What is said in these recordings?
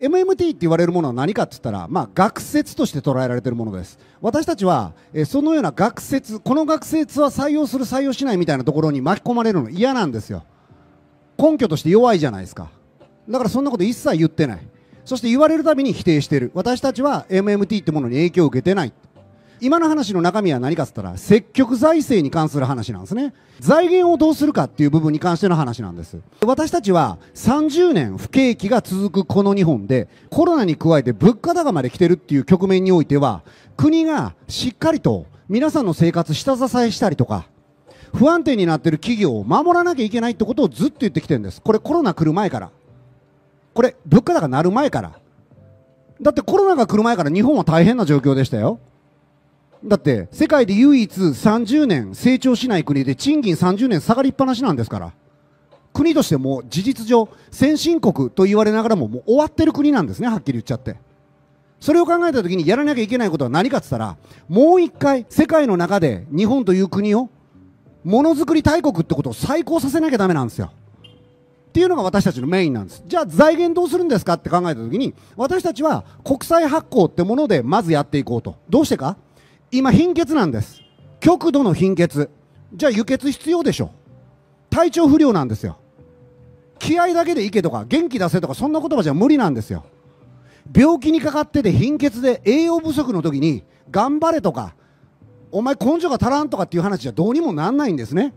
MMT って言われるものは何かって言ったら、まあ、学説として捉えられているものです私たちは、えそのような学説この学説は採用する採用しないみたいなところに巻き込まれるの嫌なんですよ根拠として弱いじゃないですかだからそんなこと一切言ってないそして言われるたびに否定してる私たちは MMT ってものに影響を受けてない今の話の中身は何かっつったら、積極財政に関する話なんですね。財源をどうするかっていう部分に関しての話なんです。私たちは30年不景気が続くこの日本で、コロナに加えて物価高まで来てるっていう局面においては、国がしっかりと皆さんの生活下支えしたりとか、不安定になってる企業を守らなきゃいけないってことをずっと言ってきてるんです。これコロナ来る前から。これ物価高なる前から。だってコロナが来る前から日本は大変な状況でしたよ。だって世界で唯一30年成長しない国で賃金30年下がりっぱなしなんですから国としても事実上先進国と言われながらももう終わってる国なんですねはっきり言っちゃってそれを考えた時にやらなきゃいけないことは何かって言ったらもう一回世界の中で日本という国をものづくり大国ってことを再興させなきゃだめなんですよっていうのが私たちのメインなんですじゃあ財源どうするんですかって考えた時に私たちは国債発行ってものでまずやっていこうとどうしてか今貧血なんです極度の貧血じゃあ輸血必要でしょ体調不良なんですよ気合だけでいけとか元気出せとかそんな言葉じゃ無理なんですよ病気にかかってて貧血で栄養不足の時に頑張れとかお前根性が足らんとかっていう話じゃどうにもなんないんですね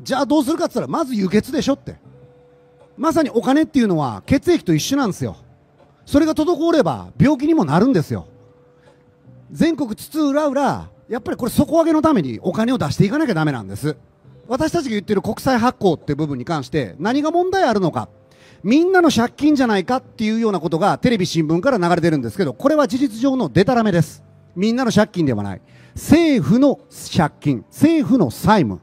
じゃあどうするかって言ったらまず輸血でしょってまさにお金っていうのは血液と一緒なんですよそれが滞れば病気にもなるんですよ全国津々浦々やっぱりこれ底上げのためにお金を出していかなきゃだめなんです私たちが言ってる国債発行って部分に関して何が問題あるのかみんなの借金じゃないかっていうようなことがテレビ新聞から流れてるんですけどこれは事実上のデタラメですみんなの借金ではない政府の借金政府の債務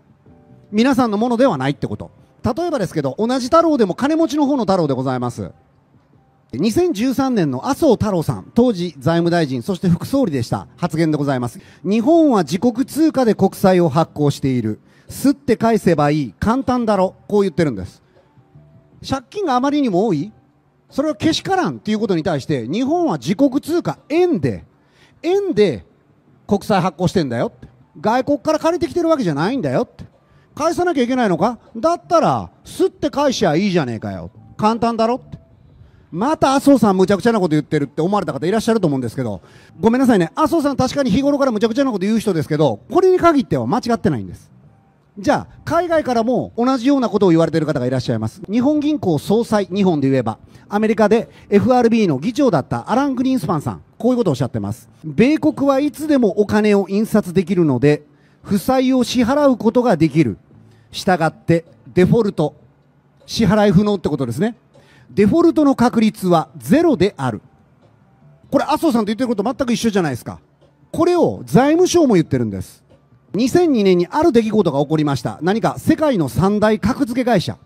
皆さんのものではないってこと例えばですけど同じ太郎でも金持ちの方の太郎でございます2013年の麻生太郎さん、当時財務大臣、そして副総理でした発言でございます。日本は自国通貨で国債を発行している。すって返せばいい。簡単だろ。こう言ってるんです。借金があまりにも多い。それはけしからんということに対して、日本は自国通貨、円で、円で国債発行してんだよって。外国から借りてきてるわけじゃないんだよって。返さなきゃいけないのかだったら、すって返しゃいいじゃねえかよ。簡単だろって。また麻生さんむちゃくちゃなこと言ってるって思われた方いらっしゃると思うんですけど、ごめんなさいね。麻生さん確かに日頃からむちゃくちゃなこと言う人ですけど、これに限っては間違ってないんです。じゃあ、海外からも同じようなことを言われている方がいらっしゃいます。日本銀行総裁、日本で言えば、アメリカで FRB の議長だったアラン・グリーンスパンさん、こういうことをおっしゃってます。米国はいつでもお金を印刷できるので、負債を支払うことができる。したがって、デフォルト、支払い不能ってことですね。デフォルトの確率はゼロであるこれ麻生さんと言ってること全く一緒じゃないですかこれを財務省も言ってるんです2002年にある出来事が起こりました何か世界の三大格付け会社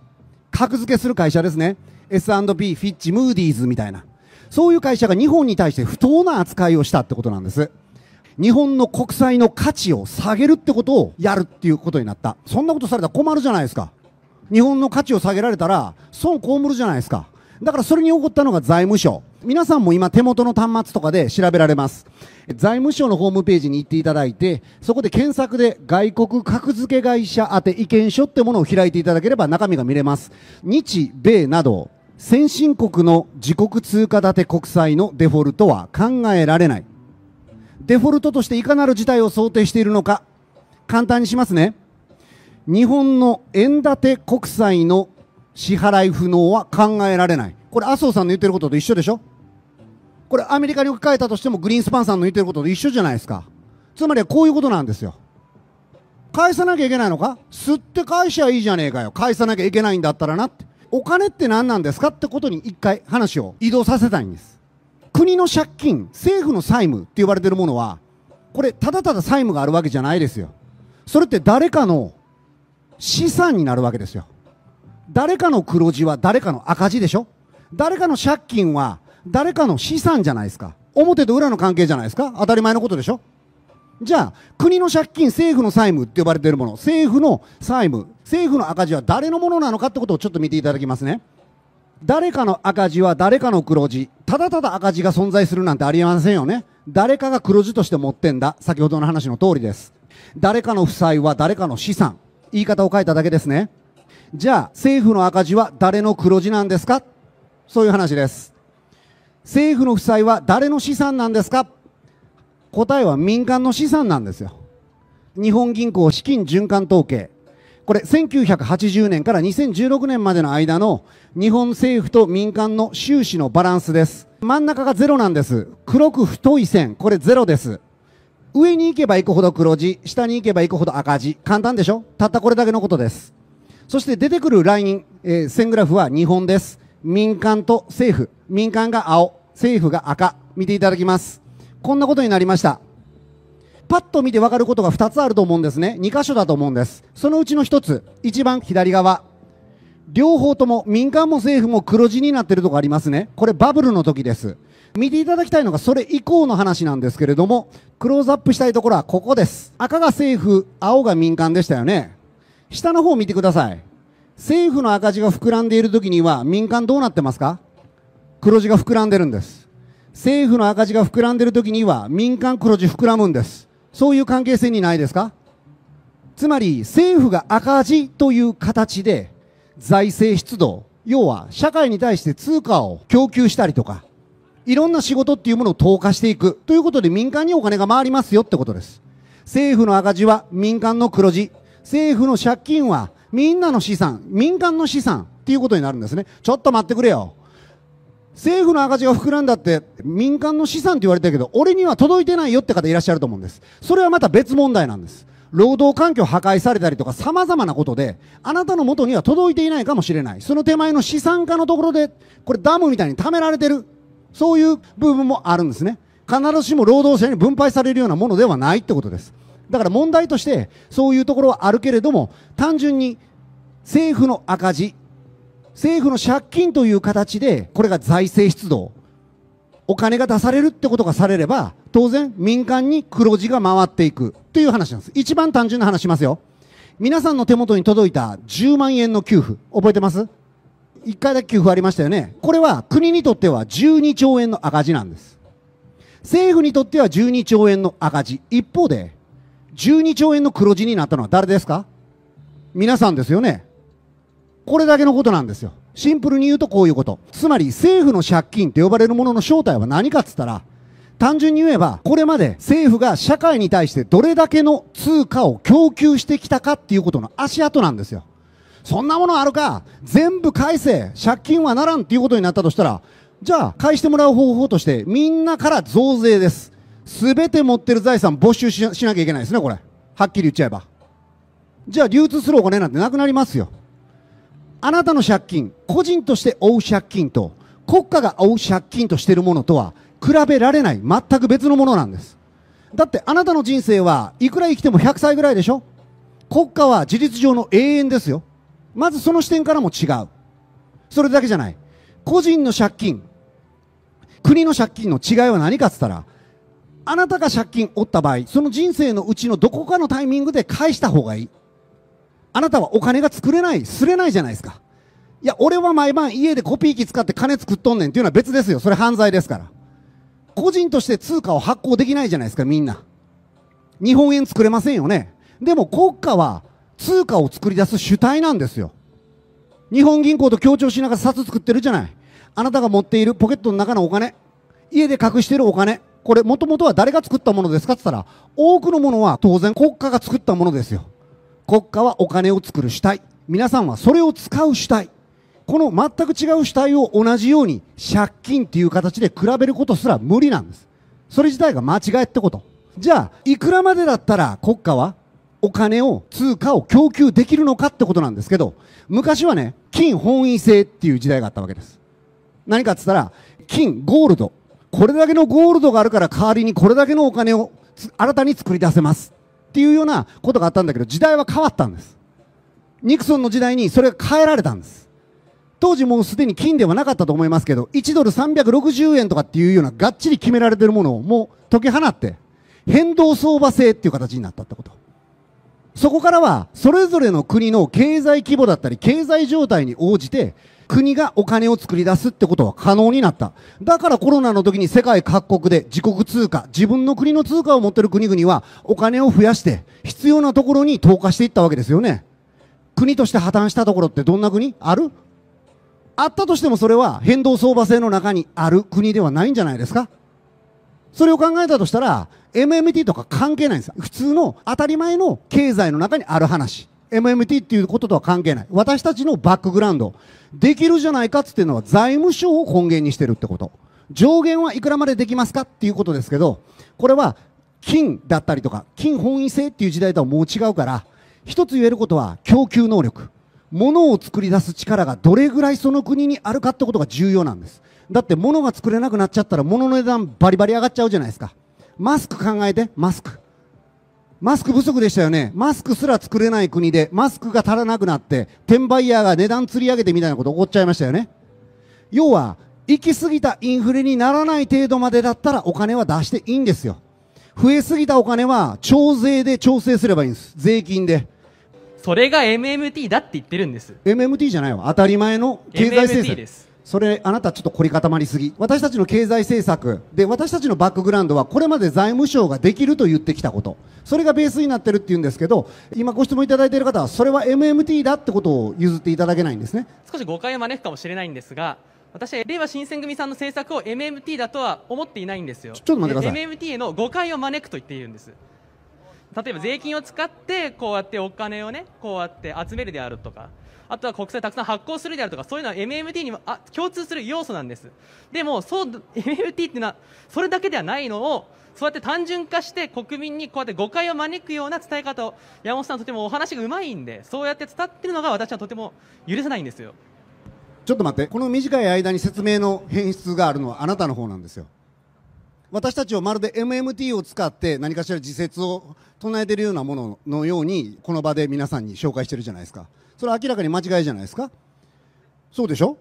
格付けする会社ですね S&P フィッチムーディーズみたいなそういう会社が日本に対して不当な扱いをしたってことなんです日本の国債の価値を下げるってことをやるっていうことになったそんなことされたら困るじゃないですか日本の価値を下げられたら損被るじゃないですか。だからそれに起こったのが財務省。皆さんも今手元の端末とかで調べられます。財務省のホームページに行っていただいて、そこで検索で外国格付け会社宛意見書ってものを開いていただければ中身が見れます。日米など先進国の自国通貨建て国債のデフォルトは考えられない。デフォルトとしていかなる事態を想定しているのか、簡単にしますね。日本の円建て国債の支払い不能は考えられない。これ、麻生さんの言ってることと一緒でしょこれ、アメリカに置き換えたとしても、グリーンスパンさんの言ってることと一緒じゃないですか。つまりはこういうことなんですよ。返さなきゃいけないのか吸って返しゃいいじゃねえかよ。返さなきゃいけないんだったらなって。お金って何なんですかってことに一回話を移動させたいんです。国の借金、政府の債務って言われてるものは、これ、ただただ債務があるわけじゃないですよ。それって誰かの資産になるわけですよ誰かの黒字は誰かの赤字でしょ誰かの借金は誰かの資産じゃないですか表と裏の関係じゃないですか当たり前のことでしょじゃあ国の借金政府の債務って呼ばれているもの政府の債務政府の赤字は誰のものなのかってことをちょっと見ていただきますね誰かの赤字は誰かの黒字ただただ赤字が存在するなんてありえませんよね誰かが黒字として持ってんだ先ほどの話の通りです誰かの負債は誰かの資産言い方を変えただけですね。じゃあ、政府の赤字は誰の黒字なんですかそういう話です。政府の負債は誰の資産なんですか答えは民間の資産なんですよ。日本銀行資金循環統計。これ、1980年から2016年までの間の日本政府と民間の収支のバランスです。真ん中がゼロなんです。黒く太い線。これゼロです。上に行けば行くほど黒字、下に行けば行くほど赤字。簡単でしょたったこれだけのことです。そして出てくるライン、えー、線グラフは日本です。民間と政府。民間が青、政府が赤。見ていただきます。こんなことになりました。パッと見て分かることが2つあると思うんですね。2箇所だと思うんです。そのうちの1つ、一番左側。両方とも民間も政府も黒字になってるとこありますね。これバブルの時です。見ていただきたいのがそれ以降の話なんですけれども、クローズアップしたいところはここです。赤が政府、青が民間でしたよね。下の方を見てください。政府の赤字が膨らんでいる時には民間どうなってますか黒字が膨らんでるんです。政府の赤字が膨らんでる時には民間黒字膨らむんです。そういう関係性にないですかつまり政府が赤字という形で財政出動、要は社会に対して通貨を供給したりとか、いろんな仕事っていうものを投下していくということで民間にお金が回りますよってことです。政府の赤字は民間の黒字。政府の借金はみんなの資産、民間の資産っていうことになるんですね。ちょっと待ってくれよ。政府の赤字が膨らんだって民間の資産って言われたけど、俺には届いてないよって方いらっしゃると思うんです。それはまた別問題なんです。労働環境破壊されたりとか様々なことで、あなたの元には届いていないかもしれない。その手前の資産家のところで、これダムみたいに貯められてる。そういう部分もあるんですね必ずしも労働者に分配されるようなものではないってことですだから問題としてそういうところはあるけれども単純に政府の赤字政府の借金という形でこれが財政出動お金が出されるってことがされれば当然民間に黒字が回っていくという話なんです一番単純な話しますよ皆さんの手元に届いた10万円の給付覚えてます1回だけ給付ありましたよね、これは国にとっては12兆円の赤字なんです。政府にとっては12兆円の赤字、一方で、12兆円の黒字になったのは誰ですか皆さんですよね。これだけのことなんですよ。シンプルに言うとこういうこと。つまり政府の借金って呼ばれるものの正体は何かっつったら、単純に言えば、これまで政府が社会に対してどれだけの通貨を供給してきたかっていうことの足跡なんですよ。そんなものあるか全部返せ借金はならんっていうことになったとしたら、じゃあ返してもらう方法として、みんなから増税です。すべて持ってる財産没収しなきゃいけないですね、これ。はっきり言っちゃえば。じゃあ流通するお金なんてなくなりますよ。あなたの借金、個人として負う借金と、国家が負う借金としてるものとは、比べられない、全く別のものなんです。だってあなたの人生はいくら生きても100歳ぐらいでしょ国家は事実上の永遠ですよ。まずその視点からも違う。それだけじゃない。個人の借金、国の借金の違いは何かっつったら、あなたが借金負った場合、その人生のうちのどこかのタイミングで返した方がいい。あなたはお金が作れない、すれないじゃないですか。いや、俺は毎晩家でコピー機使って金作っとんねんっていうのは別ですよ。それ犯罪ですから。個人として通貨を発行できないじゃないですか、みんな。日本円作れませんよね。でも国家は通貨を作り出す主体なんですよ。日本銀行と協調しながら札作ってるじゃない。あなたが持っているポケットの中のお金、家で隠しているお金、これもともとは誰が作ったものですかって言ったら、多くのものは当然国家が作ったものですよ。国家はお金を作る主体。皆さんはそれを使う主体。この全く違う主体を同じように借金っていう形で比べることすら無理なんです。それ自体が間違えってこと。じゃあ、いくらまでだったら国家はお金を、通貨を供給できるのかってことなんですけど、昔はね、金本位制っていう時代があったわけです。何かって言ったら、金、ゴールド。これだけのゴールドがあるから代わりにこれだけのお金を新たに作り出せます。っていうようなことがあったんだけど、時代は変わったんです。ニクソンの時代にそれが変えられたんです。当時もうすでに金ではなかったと思いますけど、1ドル360円とかっていうようながっちり決められてるものをもう解き放って、変動相場制っていう形になったってこと。そこからは、それぞれの国の経済規模だったり、経済状態に応じて、国がお金を作り出すってことは可能になった。だからコロナの時に世界各国で自国通貨、自分の国の通貨を持ってる国々はお金を増やして必要なところに投下していったわけですよね。国として破綻したところってどんな国あるあったとしてもそれは変動相場制の中にある国ではないんじゃないですかそれを考えたとしたら、MMT とか関係ないんです普通の当たり前の経済の中にある話 MMT っていうこととは関係ない私たちのバックグラウンドできるじゃないかっていうのは財務省を根源にしてるってこと上限はいくらまでできますかっていうことですけどこれは金だったりとか金本位制っていう時代とはもう違うから一つ言えることは供給能力物を作り出す力がどれぐらいその国にあるかってことが重要なんですだって物が作れなくなっちゃったら物の値段バリバリ上がっちゃうじゃないですかマスク考えて、マスク。マスク不足でしたよね。マスクすら作れない国で、マスクが足らなくなって、転売ヤーが値段釣り上げてみたいなこと起こっちゃいましたよね。要は、行き過ぎたインフレにならない程度までだったらお金は出していいんですよ。増えすぎたお金は、徴税で調整すればいいんです。税金で。それが MMT だって言ってるんです。MMT じゃないわ。当たり前の経済政策。MMT です。それあなたちょっと凝り固まりすぎ私たちの経済政策で私たちのバックグラウンドはこれまで財務省ができると言ってきたことそれがベースになってるって言うんですけど今ご質問いただいている方はそれは MMT だってことを譲っていただけないんですね少し誤解を招くかもしれないんですが私は令和新選組さんの政策を MMT だとは思っていないんですよちょっと待ってください MMT への誤解を招くと言っているんです例えば税金を使ってこうやってお金をねこうやって集めるであるとかあとは国債たくさん発行するであるとかそういうのは MMT にもあ共通する要素なんですでもそう MMT っていうのはそれだけではないのをそうやって単純化して国民にこうやって誤解を招くような伝え方を山本さんとてもお話がうまいんでそうやって伝ってるのが私はとても許せないんですよちょっと待ってこの短い間に説明の変質があるのはあなたの方なんですよ私たちをまるで MMT を使って何かしら自説を唱えているようなもののようにこの場で皆さんに紹介してるじゃないですかそれは明らかに間違いじゃないですかそうでしょ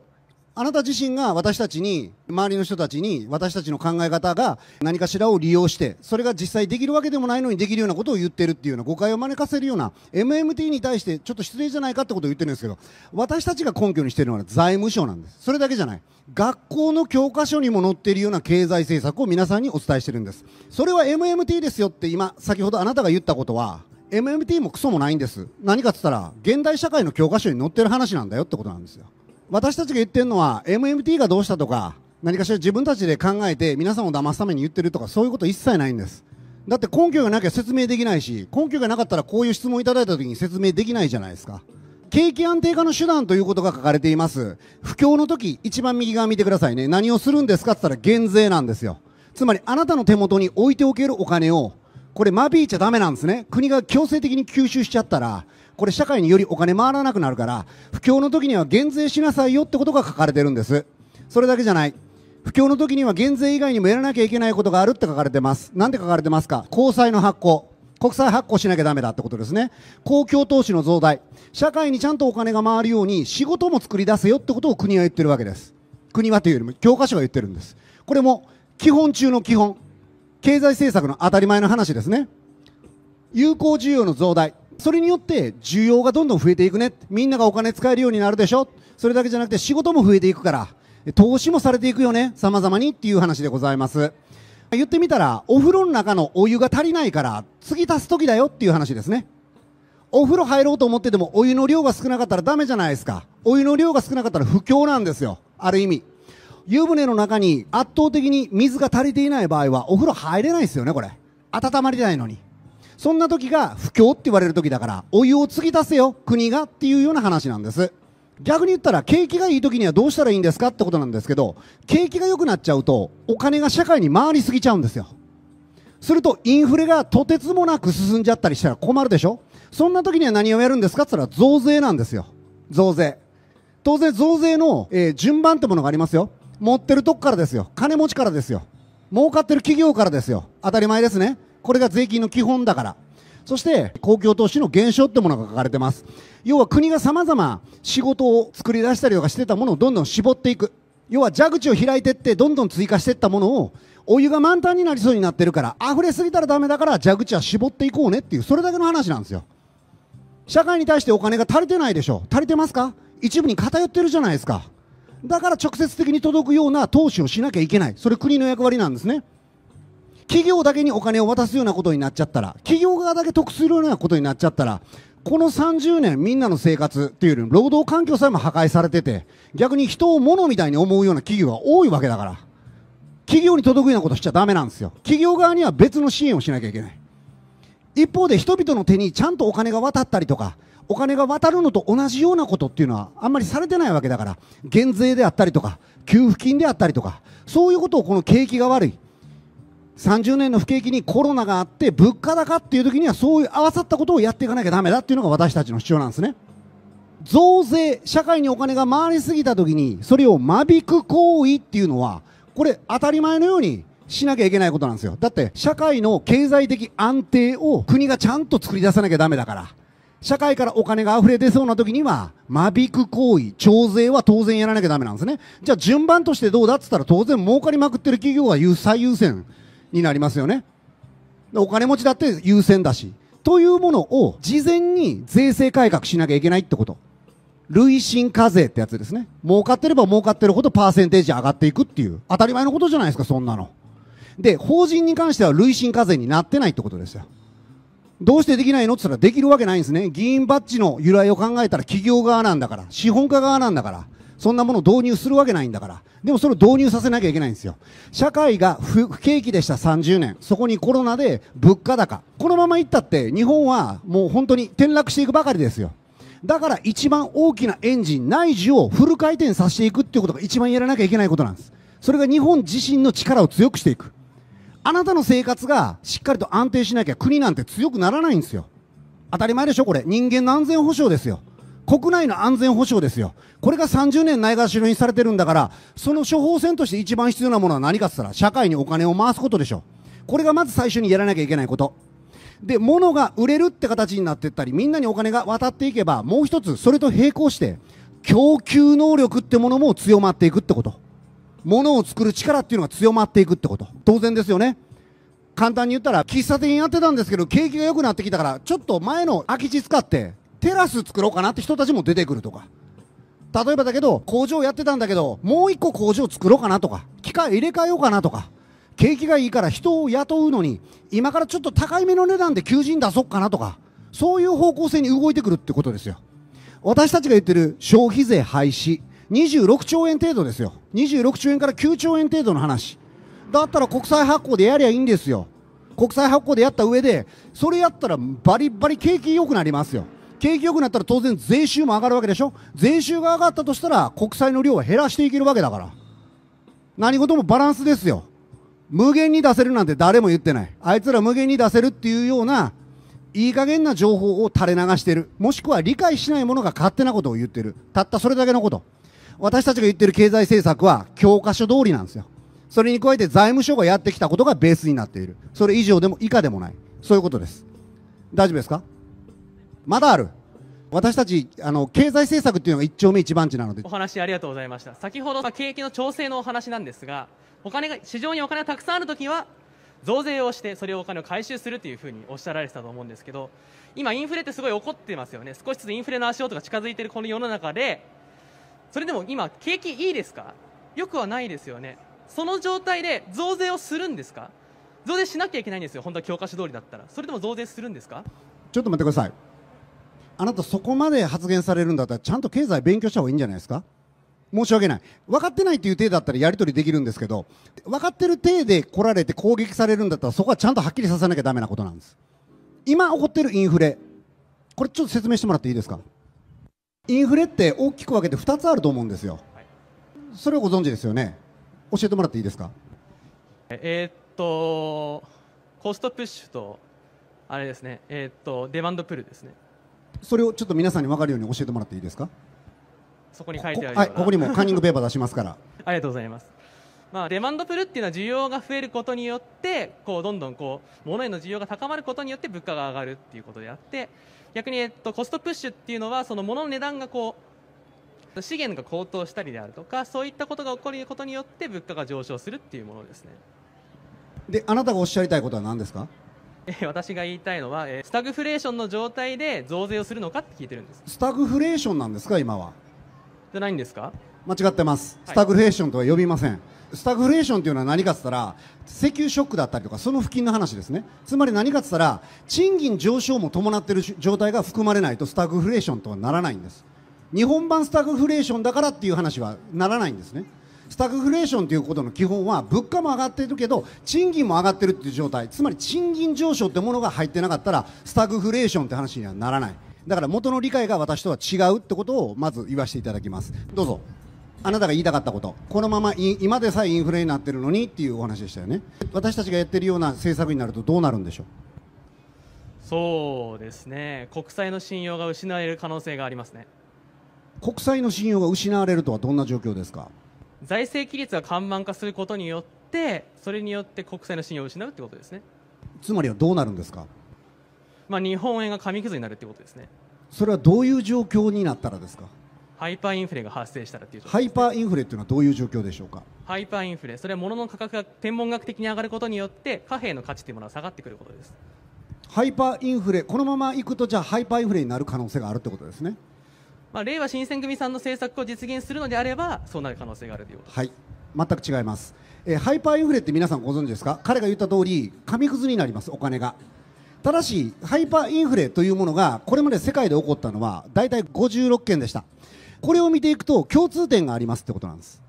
あなた自身が私たちに、周りの人たちに、私たちの考え方が何かしらを利用して、それが実際できるわけでもないのにできるようなことを言ってるっていうような誤解を招かせるような、MMT に対してちょっと失礼じゃないかってことを言ってるんですけど、私たちが根拠にしてるのは財務省なんです。それだけじゃない。学校の教科書にも載っているような経済政策を皆さんにお伝えしてるんです。それは MMT ですよって今、先ほどあなたが言ったことは、MMT もクソもないんです。何かっつったら、現代社会の教科書に載ってる話なんだよってことなんですよ。私たちが言ってるのは MMT がどうしたとか何かしら自分たちで考えて皆さんを騙すために言ってるとかそういうこと一切ないんですだって根拠がなきゃ説明できないし根拠がなかったらこういう質問いただいた時に説明できないじゃないですか景気安定化の手段ということが書かれています不況の時一番右側見てくださいね何をするんですかって言ったら減税なんですよつまりあなたの手元に置いておけるお金をこれ間引いちゃだめなんですね国が強制的に吸収しちゃったらこれ社会によりお金回らなくなるから不況の時には減税しなさいよってことが書かれてるんですそれだけじゃない不況の時には減税以外にもやらなきゃいけないことがあるって書かれてます何て書かれてますか公債の発行国債発行しなきゃだめだってことですね公共投資の増大社会にちゃんとお金が回るように仕事も作り出せよってことを国は言ってるわけです国はというよりも教科書が言ってるんですこれも基本中の基本経済政策の当たり前の話ですね有効需要の増大それによって需要がどんどん増えていくねみんながお金使えるようになるでしょそれだけじゃなくて仕事も増えていくから投資もされていくよね様々にっていう話でございます言ってみたらお風呂の中のお湯が足りないから次足す時だよっていう話ですねお風呂入ろうと思っててもお湯の量が少なかったらダメじゃないですかお湯の量が少なかったら不況なんですよある意味湯船の中に圧倒的に水が足りていない場合はお風呂入れないですよねこれ温まりたいのにそんな時が不況って言われる時だからお湯を継ぎ足せよ国がっていうような話なんです逆に言ったら景気がいい時にはどうしたらいいんですかってことなんですけど景気が良くなっちゃうとお金が社会に回りすぎちゃうんですよするとインフレがとてつもなく進んじゃったりしたら困るでしょそんな時には何をやるんですかって言ったら増税なんですよ増税当然増税の、えー、順番ってものがありますよ持ってるとこからですよ金持ちからですよ儲かってる企業からですよ当たり前ですねこれが税金の基本だから。そして公共投資の減少ってものが書かれてます。要は国が様々仕事を作り出したりとかしてたものをどんどん絞っていく。要は蛇口を開いてってどんどん追加していったものをお湯が満タンになりそうになってるから溢れすぎたらダメだから蛇口は絞っていこうねっていうそれだけの話なんですよ。社会に対してお金が足りてないでしょ足りてますか一部に偏ってるじゃないですか。だから直接的に届くような投資をしなきゃいけない。それ国の役割なんですね。企業だけにお金を渡すようなことになっちゃったら企業側だけ得するようなことになっちゃったらこの30年みんなの生活っていうより労働環境さえも破壊されてて逆に人を物みたいに思うような企業が多いわけだから企業に届くようなことしちゃだめなんですよ企業側には別の支援をしなきゃいけない一方で人々の手にちゃんとお金が渡ったりとかお金が渡るのと同じようなことっていうのはあんまりされてないわけだから減税であったりとか給付金であったりとかそういうことをこの景気が悪い30年の不景気にコロナがあって物価高っていう時にはそういう合わさったことをやっていかなきゃダメだっていうのが私たちの主張なんですね増税社会にお金が回りすぎた時にそれを間引く行為っていうのはこれ当たり前のようにしなきゃいけないことなんですよだって社会の経済的安定を国がちゃんと作り出さなきゃダメだから社会からお金が溢れ出そうな時には、間引く行為、徴税は当然やらなきゃダメなんですね。じゃあ順番としてどうだっつったら当然儲かりまくってる企業が最優先になりますよね。お金持ちだって優先だし。というものを事前に税制改革しなきゃいけないってこと。累進課税ってやつですね。儲かってれば儲かってるほどパーセンテージ上がっていくっていう。当たり前のことじゃないですか、そんなの。で、法人に関しては累進課税になってないってことですよ。どうしてできないのって言ったらできるわけないんですね。議員バッジの由来を考えたら企業側なんだから、資本家側なんだから。そんなものを導入するわけないんだから。でもそれを導入させなきゃいけないんですよ。社会が不景気でした30年。そこにコロナで物価高。このままいったって日本はもう本当に転落していくばかりですよ。だから一番大きなエンジン、内需をフル回転させていくっていうことが一番やらなきゃいけないことなんです。それが日本自身の力を強くしていく。あなたの生活がしっかりと安定しなきゃ国なんて強くならないんですよ。当たり前でしょ、これ。人間の安全保障ですよ。国内の安全保障ですよ。これが30年ないがしろにされてるんだから、その処方箋として一番必要なものは何かって言ったら、社会にお金を回すことでしょ。これがまず最初にやらなきゃいけないこと。で、物が売れるって形になってったり、みんなにお金が渡っていけば、もう一つ、それと並行して、供給能力ってものも強まっていくってこと。物を作る力っていうのが強まっていくってこと。当然ですよね。簡単に言ったら、喫茶店やってたんですけど、景気が良くなってきたから、ちょっと前の空き地使って、テラス作ろうかなって人たちも出てくるとか例えばだけど工場やってたんだけどもう一個工場作ろうかなとか機械入れ替えようかなとか景気がいいから人を雇うのに今からちょっと高いめの値段で求人出そうかなとかそういう方向性に動いてくるってことですよ私たちが言ってる消費税廃止26兆円程度ですよ26兆円から9兆円程度の話だったら国債発行でやりゃいいんですよ国債発行でやった上でそれやったらバリバリ景気良くなりますよ景気良くなったら当然税収も上がるわけでしょ税収が上がったとしたら国債の量は減らしていけるわけだから何事もバランスですよ無限に出せるなんて誰も言ってないあいつら無限に出せるっていうようないい加減な情報を垂れ流してるもしくは理解しない者が勝手なことを言ってるたったそれだけのこと私たちが言ってる経済政策は教科書通りなんですよそれに加えて財務省がやってきたことがベースになっているそれ以上でも以下でもないそういうことです大丈夫ですかまだある私たちあの経済政策というのが一丁目一番地なのでお話ありがとうございました先ほど景気の調整のお話なんですがお金が市場にお金がたくさんあるときは増税をしてそれをお金を回収するというふうにおっしゃられてたと思うんですけど今インフレってすごい起こってますよね少しずつインフレの足音が近づいてるこの世の中でそれでも今景気いいですかよくはないですよねその状態で増税をするんですか増税しなきゃいけないんですよ本当は教科書通りだったらそれでも増税するんですかちょっと待ってくださいあなたそこまで発言されるんだったらちゃんと経済勉強した方がいいんじゃないですか申し訳ない分かってないっていう体だったらやり取りできるんですけど分かってる体で来られて攻撃されるんだったらそこはちゃんとはっきりさせなきゃだめなことなんです今起こってるインフレこれちょっと説明してもらっていいですかインフレって大きく分けて2つあると思うんですよ、はい、それをご存知ですよね教えてもらっていいですかえー、っとコストプッシュとあれですねえー、っとデマンドプルですねそれをちょっと皆さんに分かるように教えてもらっていいですかそこに書いてあるはい、ここにもカンニングペーパー出しますからありがとうございますまあ、デマンドプルっていうのは需要が増えることによってこうどんどんこう物への需要が高まることによって物価が上がるっていうことであって逆に、えっと、コストプッシュっていうのはその物の値段がこう資源が高騰したりであるとかそういったことが起こることによって物価が上昇するっていうものですねであなたがおっしゃりたいことは何ですか私が言いたいのは、スタグフレーションの状態で増税をするのかって聞いてるんですスタグフレーションなんですか今はじゃないんですか間違ってます、スタグフレーションとは呼びません、はい、スタグフレーションというのは何かっつったら石油ショックだったりとかその付近の話ですねつまり何かっつったら賃金上昇も伴っている状態が含まれないとスタグフレーションとはならないんです日本版スタグフレーションだからっていう話はならないんですねスタグフレーションということの基本は物価も上がっているけど賃金も上がってるっていう状態つまり賃金上昇ってものが入ってなかったらスタグフレーションって話にはならないだから元の理解が私とは違うってことをまず言わせていただきますどうぞあなたが言いたかったことこのまま今でさえインフレになってるのにっていうお話でしたよね私たちがやっているような政策になるとどうなるんでしょうそうですね国債の信用が失われる可能性がありますね国債の信用が失われるとはどんな状況ですか財政規律が緩慢化することによってそれによって国債の信用を失うってことですねつまりはどうなるんですか、まあ、日本円が紙くずになるってことですねそれはどういう状況になったらですかハイパーインフレが発生したらっていう、ね、ハイパーインフレっていうのはどういう状況でしょうかハイパーインフレそれは物の価格が天文学的に上がることによって貨幣の価値というものは下がってくることですハイパーインフレこのままいくとじゃあハイパーインフレになる可能性があるってことですねまあ、令和新選組さんの政策を実現するのであればそうなる可能性があるということはい全く違います、えー、ハイパーインフレって皆さんご存知ですか彼が言った通り紙くずになりますお金がただしハイパーインフレというものがこれまで世界で起こったのは大体56件でしたこれを見ていくと共通点がありますってことなんです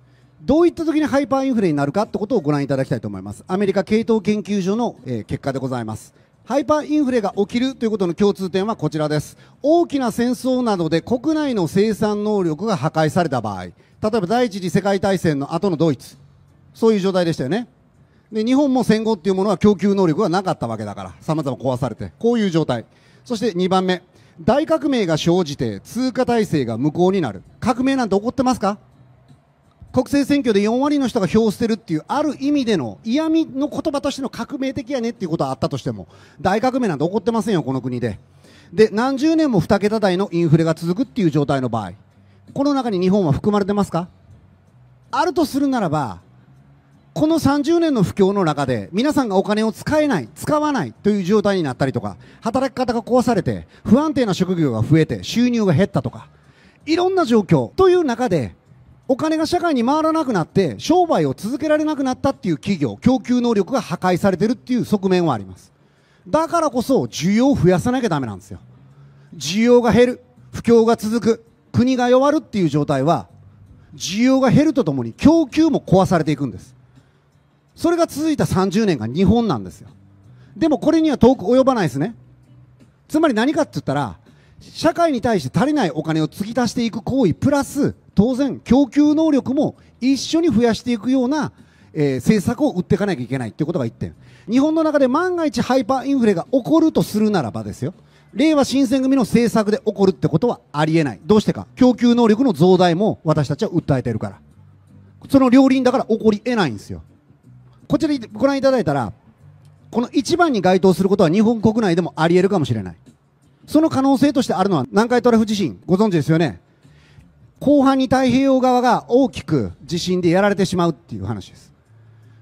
どういった時にハイパーインフレになるかってことをご覧いただきたいと思いますアメリカ系統研究所の、えー、結果でございますハイパーインフレが起きるということの共通点はこちらです大きな戦争などで国内の生産能力が破壊された場合例えば第一次世界大戦の後のドイツそういう状態でしたよねで日本も戦後っていうものは供給能力がなかったわけだから様々壊されてこういう状態そして2番目大革命が生じて通貨体制が無効になる革命なんて起こってますか国政選挙で4割の人が票を捨てるっていうある意味での嫌味の言葉としての革命的やねっていうことはあったとしても大革命なんて起こってませんよこの国でで何十年も2桁台のインフレが続くっていう状態の場合この中に日本は含まれてますかあるとするならばこの30年の不況の中で皆さんがお金を使えない、使わないという状態になったりとか、働き方が壊されて、不安定な職業が増えて、収入が減ったとか、いろんな状況という中で、お金が社会に回らなくなって商売を続けられなくなったっていう企業供給能力が破壊されてるっていう側面はありますだからこそ需要を増やさなきゃダメなんですよ需要が減る不況が続く国が弱るっていう状態は需要が減るとともに供給も壊されていくんですそれが続いた30年が日本なんですよでもこれには遠く及ばないですねつまり何かって言ったら社会に対して足りないお金を継ぎ足していく行為プラス当然供給能力も一緒に増やしていくような、えー、政策を打っていかなきゃいけないということが1点日本の中で万が一ハイパーインフレが起こるとするならばですよ令和新選組の政策で起こるってことはありえないどうしてか供給能力の増大も私たちは訴えてるからその両輪だから起こりえないんですよこちらご覧いただいたらこの1番に該当することは日本国内でもありえるかもしれないその可能性としてあるのは南海トラフ地震ご存知ですよね後半に太平洋側が大きく地震でやられてしまうっていう話です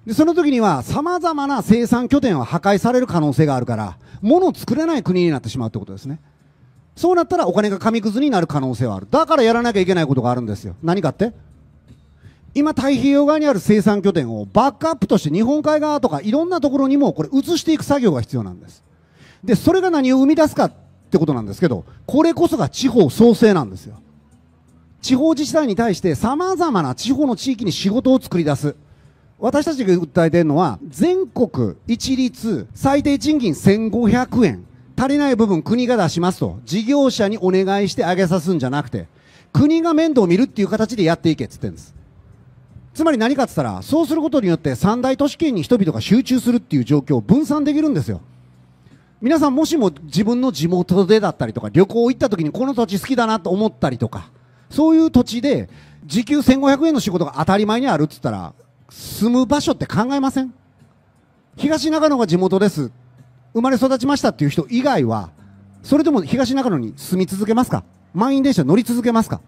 でその時には様々な生産拠点は破壊される可能性があるから物を作れない国になってしまうってことですねそうなったらお金が紙くずになる可能性はあるだからやらなきゃいけないことがあるんですよ何かって今太平洋側にある生産拠点をバックアップとして日本海側とかいろんなところにもこれ移していく作業が必要なんですでそれが何を生み出すかってことなんですけどこれこそが地方創生なんですよ地方自治体に対してさまざまな地方の地域に仕事を作り出す私たちが訴えているのは全国一律最低賃金1500円足りない部分国が出しますと事業者にお願いして上げさすんじゃなくて国が面倒を見るっていう形でやっていけっつってんですつまり何かっつったらそうすることによって三大都市圏に人々が集中するっていう状況を分散できるんですよ皆さんもしも自分の地元でだったりとか旅行行った時にこの土地好きだなと思ったりとかそういう土地で時給1500円の仕事が当たり前にあるっつったら住む場所って考えません東長野が地元です生まれ育ちましたっていう人以外はそれでも東中野に住み続けますか満員電車乗り続けますか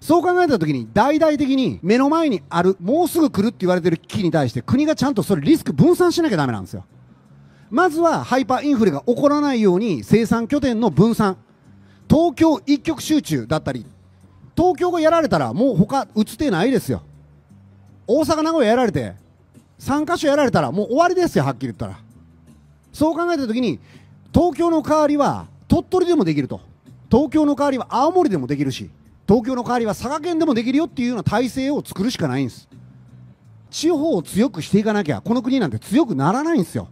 そう考えた時に大々的に目の前にあるもうすぐ来るって言われてる危機に対して国がちゃんとそれリスク分散しなきゃだめなんですよまずはハイパーインフレが起こらないように生産拠点の分散東京一極集中だったり東京がやられたらもう他打つ手ないですよ大阪名古屋やられて3カ所やられたらもう終わりですよはっきり言ったらそう考えた時に東京の代わりは鳥取でもできると東京の代わりは青森でもできるし東京の代わりは佐賀県でもできるよっていうような体制を作るしかないんです地方を強くしていかなきゃこの国なんて強くならないんですよ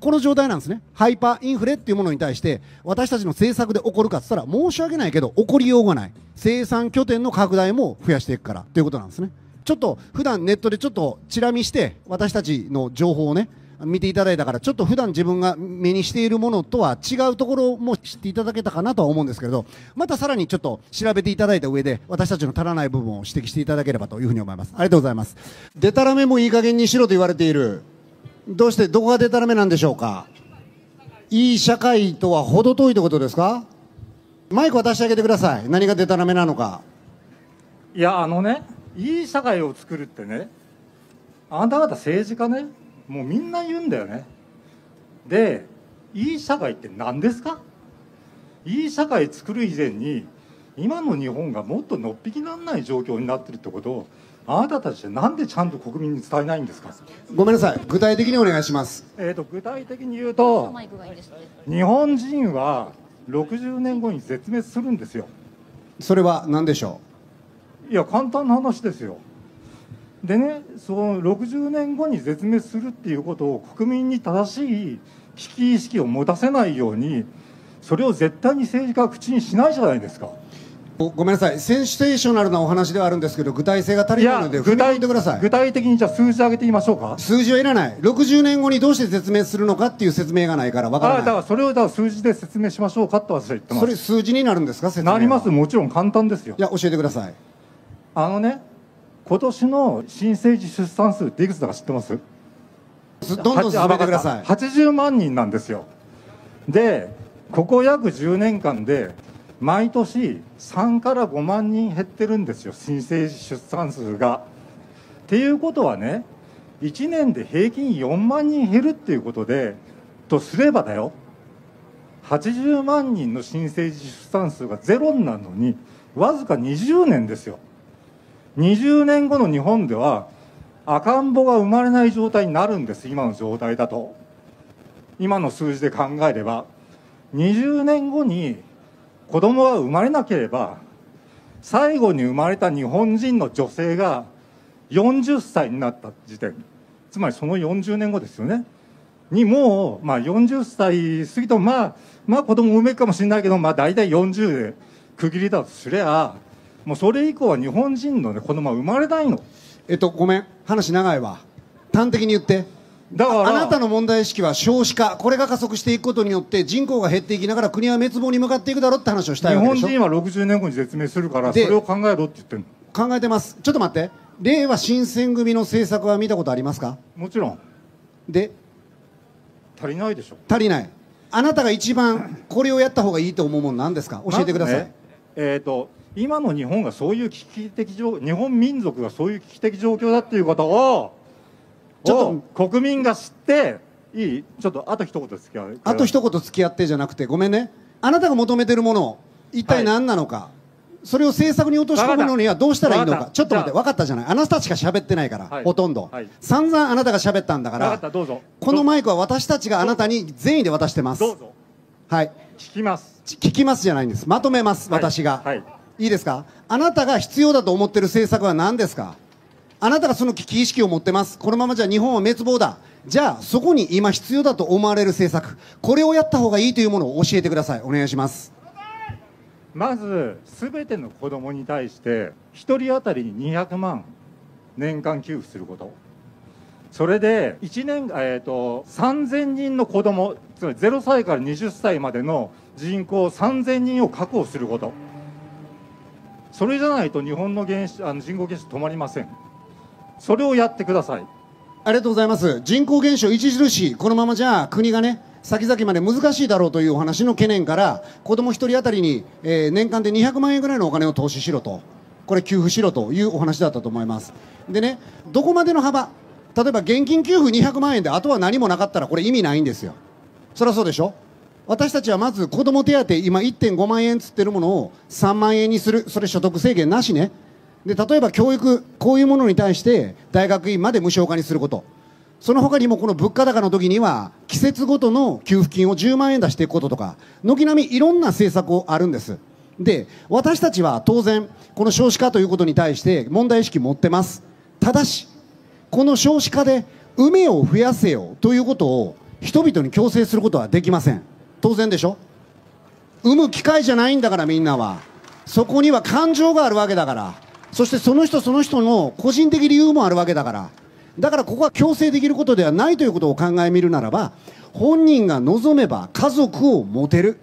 この状態なんですねハイパーインフレっていうものに対して私たちの政策で起こるかっつったら申し訳ないけど起こりようがない生産拠点の拡大も増やしていくからということなんですねちょっと普段ネットでちょっとチラ見して私たちの情報をね見ていただいたからちょっと普段自分が目にしているものとは違うところも知っていただけたかなとは思うんですけれどまたさらにちょっと調べていただいた上で私たちの足らない部分を指摘していただければというふうに思いますありがとうございますでたらめもいい加減にしろと言われているどうしてどこがでたらめなんでしょうかいい社会とは程遠いということですかマイク渡してあげてください何がでたらめなのかいやあのねいい社会を作るってねあなた方政治家ねもうみんな言うんだよねでいい社会って何ですかいい社会作る以前に今の日本がもっとのっぴきなんない状況になってるってことをあなたたちなんでちゃんと国民に伝えないんですかごめんなさい具体的にお願いします、えーと、と具体的に言うと日本人は60年後に絶滅するんですよそれは何でしょういや簡単な話ですよでねその60年後に絶滅するっていうことを国民に正しい危機意識を持たせないようにそれを絶対に政治家は口にしないじゃないですかごめんなさい、センシテーショナルなお話ではあるんですけど、具体性が足りないので、具体具体的にじゃあ、数字上げてみましょうか数字はいらない、60年後にどうして説明するのかっていう説明がないから、分からないだからそれをだから数字で説明しましょうかと私は言ってますそれ、数字になるんですか、なります、もちろん簡単ですよ。いや、教えてください。あのね、今年の新生児出産数っていくつだか知ってますどんどん進めてください。80万人なんですよ。で、ここ約10年間で、毎年3から5万人減ってるんですよ新生児出産数が。っていうことはね1年で平均4万人減るっていうことでとすればだよ80万人の新生児出産数がゼロになるのにわずか20年ですよ20年後の日本では赤ん坊が生まれない状態になるんです今の状態だと今の数字で考えれば20年後に子供が生まれなければ最後に生まれた日本人の女性が40歳になった時点つまりその40年後ですよねにもう、まあ、40歳過ぎとまあまあ子供産めるかもしれないけど、まあ、大体40で区切りだとすりゃもうそれ以降は日本人の、ね、子供は生まれないのえっとごめん話長いわ端的に言ってだからあなたの問題意識は少子化これが加速していくことによって人口が減っていきながら国は滅亡に向かっていくだろうって話をしたいわけでしょ日本人は60年後に絶命するからそれを考えろって言ってる考えてますちょっと待って令和新選組の政策は見たことありますかもちろんで足りないでしょ足りないあなたが一番これをやった方がいいと思うもん、なんですか教えてください、ね、えっ、ー、と今の日本がそういう危機的状日本民族がそういう危機的状況だっていうことをちょっと国民が知っていいちょっとあと一言付き合うあと一言付き合ってじゃなくてごめんねあなたが求めてるもの一体何なのか、はい、それを政策に落とし込むのにはどうしたらいいのかちょっと待って分かったじゃないあなたしか喋ってないから、はい、ほとんど、はい、散々あなたが喋ったんだからこのマイクは私たちがあなたに善意で渡してますはい聞きます聞きますじゃないんですまとめます、私が、いいですかあなたが必要だと思ってる政策は何ですかあなたがその危機意識を持ってます。このままじゃ日本は滅亡だ。じゃあ、そこに今必要だと思われる政策。これをやった方がいいというものを教えてください。お願いします。まず、すべての子供に対して、1人当たりに200万年間給付すること。それで、1年、えっ、ー、と、3000人の子供、つまり0歳から20歳までの人口3000人を確保すること。それじゃないと日本の原あの人口減少止まりません。それをやってくださいありがとうございます人口減少著しいこのままじゃ国がね先々まで難しいだろうというお話の懸念から子供1人当たりに、えー、年間で200万円ぐらいのお金を投資しろとこれ給付しろというお話だったと思いますでねどこまでの幅例えば現金給付200万円であとは何もなかったらこれ意味ないんですよそりゃそうでしょ私たちはまず子ども手当今1.5万円つってるものを3万円にするそれ所得制限なしねで例えば教育こういうものに対して大学院まで無償化にすることその他にもこの物価高の時には季節ごとの給付金を10万円出していくこととか軒並みいろんな政策をあるんですで私たちは当然この少子化ということに対して問題意識持ってますただしこの少子化で梅を増やせよということを人々に強制することはできません当然でしょ産む機会じゃないんだからみんなはそこには感情があるわけだからそしてその人その人の個人的理由もあるわけだからだからここは強制できることではないということを考えみるならば本人が望めば家族を持てる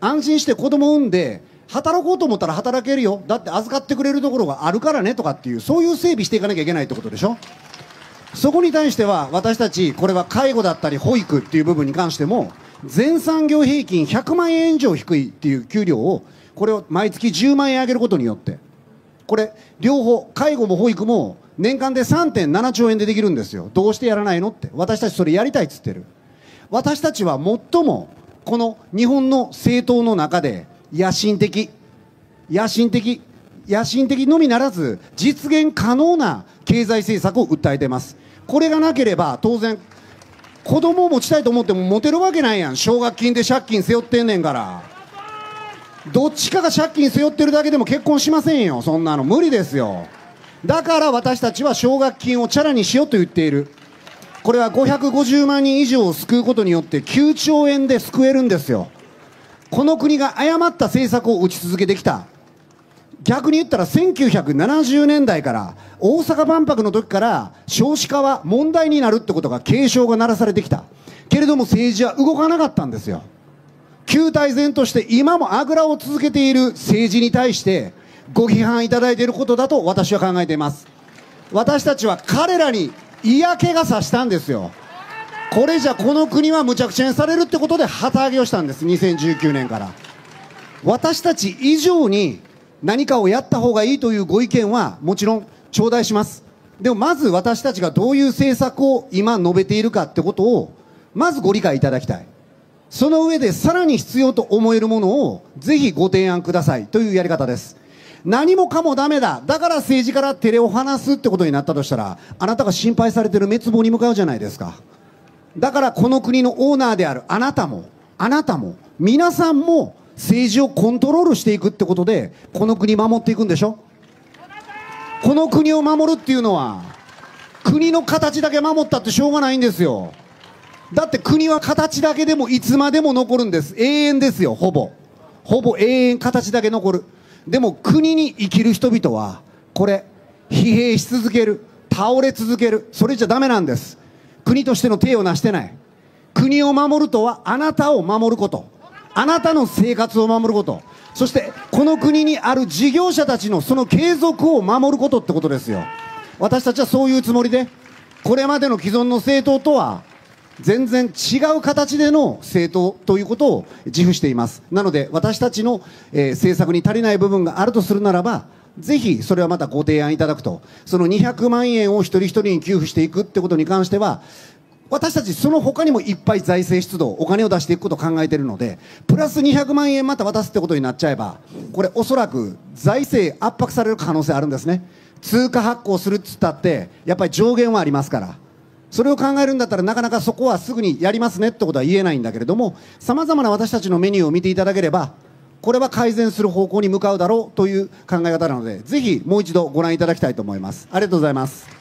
安心して子供を産んで働こうと思ったら働けるよだって預かってくれるところがあるからねとかっていうそういう整備していかなきゃいけないってことでしょそこに対しては私たちこれは介護だったり保育っていう部分に関しても全産業平均100万円以上低いっていう給料をこれを毎月10万円上げることによってこれ両方介護も保育も年間で3.7兆円でできるんですよどうしてやらないのって私たちそれやりたいっつってる私たちは最もこの日本の政党の中で野心的野心的野心的のみならず実現可能な経済政策を訴えてますこれがなければ当然子供を持ちたいと思っても持てるわけないやん奨学金で借金背負ってんねんから。どっちかが借金背負ってるだけでも結婚しませんよそんなの無理ですよだから私たちは奨学金をチャラにしようと言っているこれは550万人以上を救うことによって9兆円で救えるんですよこの国が誤った政策を打ち続けてきた逆に言ったら1970年代から大阪万博の時から少子化は問題になるってことが警鐘が鳴らされてきたけれども政治は動かなかったんですよ旧大前として今もあぐらを続けている政治に対してご批判いただいていることだと私は考えています私たちは彼らに嫌気がさしたんですよこれじゃこの国はむちゃくちゃにされるってことで旗揚げをしたんです2019年から私たち以上に何かをやった方がいいというご意見はもちろん頂戴しますでもまず私たちがどういう政策を今述べているかってことをまずご理解いただきたいその上でさらに必要と思えるものをぜひご提案くださいというやり方です。何もかもダメだ。だから政治からテレを話すってことになったとしたら、あなたが心配されてる滅亡に向かうじゃないですか。だからこの国のオーナーであるあなたも、あなたも、皆さんも政治をコントロールしていくってことで、この国守っていくんでしょこの国を守るっていうのは、国の形だけ守ったってしょうがないんですよ。だって国は形だけでもいつまでも残るんです永遠ですよほぼほぼ永遠形だけ残るでも国に生きる人々はこれ疲弊し続ける倒れ続けるそれじゃダメなんです国としての体を成してない国を守るとはあなたを守ることあなたの生活を守ることそしてこの国にある事業者たちのその継続を守ることってことですよ私たちはそういうつもりでこれまでの既存の政党とは全然違う形での政党ということを自負しています。なので、私たちの、えー、政策に足りない部分があるとするならば、ぜひそれはまたご提案いただくと、その200万円を一人一人に給付していくってことに関しては、私たちその他にもいっぱい財政出動、お金を出していくことを考えているので、プラス200万円また渡すってことになっちゃえば、これおそらく財政圧迫される可能性あるんですね。通貨発行するっつったって、やっぱり上限はありますから。それを考えるんだったらなかなかそこはすぐにやりますねってことは言えないんだけれどもさまざまな私たちのメニューを見ていただければこれは改善する方向に向かうだろうという考え方なのでぜひもう一度ご覧いただきたいと思いますありがとうございます